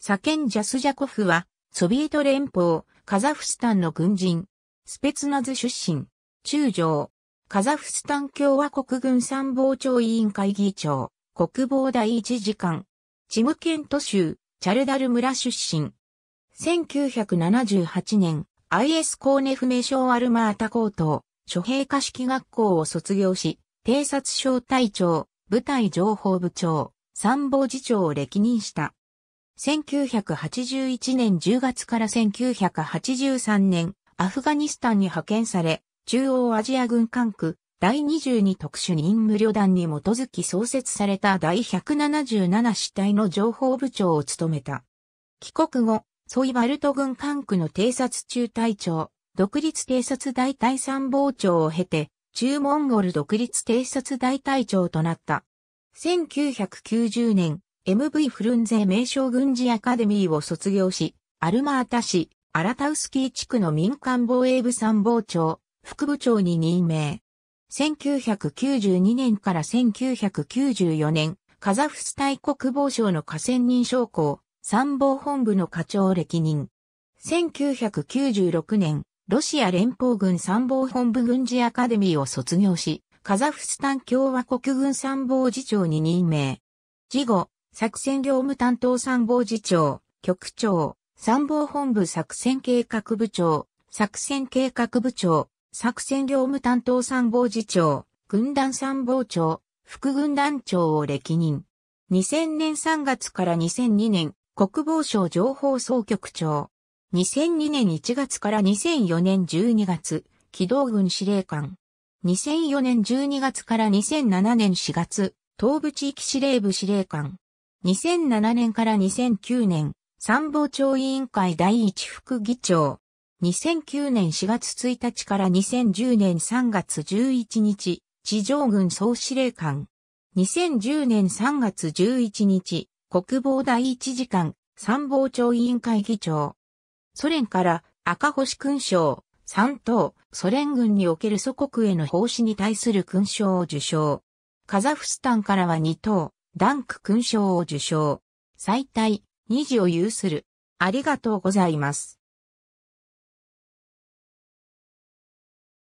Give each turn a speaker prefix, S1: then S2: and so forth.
S1: サケン・ジャスジャコフは、ソビエト連邦、カザフスタンの軍人、スペツナズ出身、中将、カザフスタン共和国軍参謀長委員会議長、国防第一次官、チムケント州、チャルダル村出身。1978年、IS コーネショ症アルマータ高等、諸兵科式学校を卒業し、偵察小隊長、部隊情報部長、参謀次長を歴任した。1981年10月から1983年、アフガニスタンに派遣され、中央アジア軍管区第22特殊任務旅団に基づき創設された第177支隊の情報部長を務めた。帰国後、ソイバルト軍管区の偵察中隊長、独立偵察大隊参謀長を経て、中モンゴル独立偵察大隊長となった。1990年、MV フルンゼ名称軍事アカデミーを卒業し、アルマータ市、アラタウスキー地区の民間防衛部参謀長、副部長に任命。1992年から1994年、カザフスタ国防省の河川人将校、参謀本部の課長歴任。1996年、ロシア連邦軍参謀本部軍事アカデミーを卒業し、カザフスタン共和国軍参謀次長に任命。事後、作戦業務担当参謀次長、局長、参謀本部作戦計画部長、作戦計画部長、作戦業務担当参謀次長、軍団参謀長、副軍団長を歴任。2000年3月から2002年、国防省情報総局長。2002年1月から2004年12月、機動軍司令官。2004年12月から2007年4月、東部地域司令部司令官。2007年から2009年、参謀長委員会第一副議長。2009年4月1日から2010年3月11日、地上軍総司令官。2010年3月11日、国防第一次官、参謀長委員会議長。ソ連から赤星勲章、三等、ソ連軍における祖国への奉仕に対する勲章を受章。カザフスタンからは二等、ダンク勲章を受賞。最大2次を有する。ありがとうございます。